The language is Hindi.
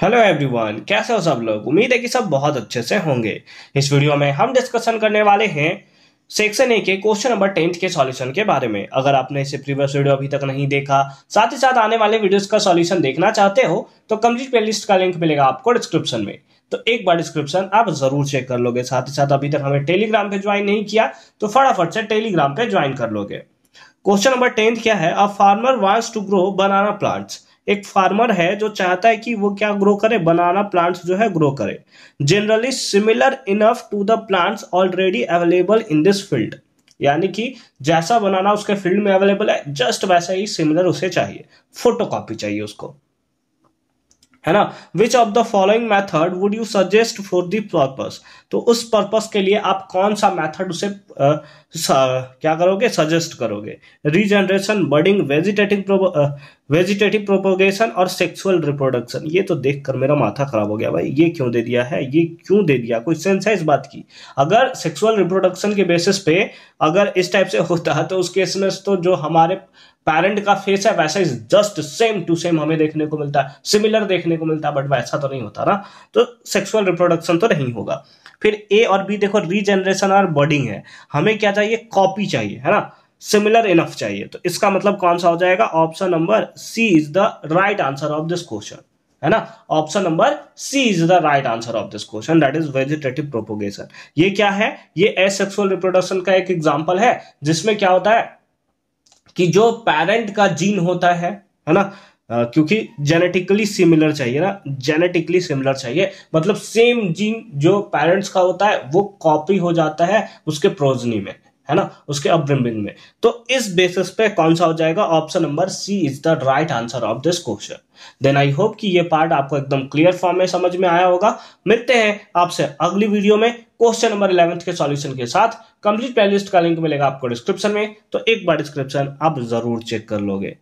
हेलो एवरीवन कैसे हो सब लोग उम्मीद है कि सब बहुत अच्छे से होंगे इस वीडियो में हम डिस्कशन करने वाले हैं सेक्शन ए के क्वेश्चन नंबर टेंथ के सॉल्यूशन के बारे में अगर आपने इसे प्रीवियस वीडियो अभी तक नहीं देखा साथ ही साथ आने वाले वीडियोस का सॉल्यूशन देखना चाहते हो तो कम्प्लीट प्लेलिस्ट का लिंक मिलेगा आपको डिस्क्रिप्शन में तो एक बार डिस्क्रिप्शन आप जरूर चेक कर लोगे साथ ही साथ अभी तक हमें टेलीग्राम पे ज्वाइन नहीं किया तो फटाफट से टेलीग्राम पे ज्वाइन कर लोगे क्वेश्चन नंबर टेंथ क्या है a farmer wants to grow banana plants एक फार्मर है जो चाहता है कि वो क्या ग्रो करे बनाना प्लांट्स जो है ग्रो करे generally similar enough to the plants already available in this field यानी कि जैसा बनाना उसके फील्ड में अवेलेबल है जस्ट वैसा ही सिमिलर उसे चाहिए फोटोकॉपी चाहिए उसको है ना which of the following method would you suggest for the purpose तो उस पर्पस के लिए आप कौन सा मैथड उसे आ, सा, क्या करोगे सजेस्ट करोगे regeneration budding vegetating vegetative propagation और सेक्सुअल रिप्रोडक्शन ये तो देखकर मेरा माथा खराब हो गया भाई ये क्यों दे दिया है ये क्यों दे दिया कोई सेंस है इस बात की अगर सेक्सुअल रिप्रोडक्शन के बेसिस पे अगर इस टाइप से होता है तो उस केस में तो जो हमारे पेरेंट का फेस है वैसा is just same to same हमें देखने को मिलता है सिमिलर देखने को मिलता है बट वैसा तो नहीं होता ना तो सेक्सुअल रिप्रोडक्शन तो नहीं होगा फिर ए और बी देखो रीजनरेशन और बर्डिंग है हमें क्या चाहिए कॉपी चाहिए है ना सिमिलर इनफ चाहिए तो इसका मतलब कौन सा हो जाएगा option number C is the right answer of this question है ना option number C is the right answer of this question that is vegetative propagation ये क्या है ये एसेक्सुअल रिप्रोडक्शन का एक एग्जाम्पल है जिसमें क्या होता है कि जो पेरेंट का जीन होता है है ना Uh, क्योंकि जेनेटिकली सिमिलर चाहिए ना जेनेटिकली सिमिलर चाहिए मतलब सेम जीन जो पेरेंट्स का होता है वो कॉपी हो जाता है उसके प्रोजनी में है ना उसके अपब्रिंगिंग में तो इस बेसिस पे कौन सा हो जाएगा option number C is the right answer of this question then I hope कि ये पार्ट आपको एकदम क्लियर फॉर्म में समझ में आया होगा मिलते हैं आपसे अगली वीडियो में क्वेश्चन नंबर इलेवेंथ के सॉल्यूशन के साथ कंप्लीट प्लेलिस्ट का लिंक मिलेगा आपको डिस्क्रिप्शन में तो एक बार डिस्क्रिप्शन आप जरूर चेक कर लोगे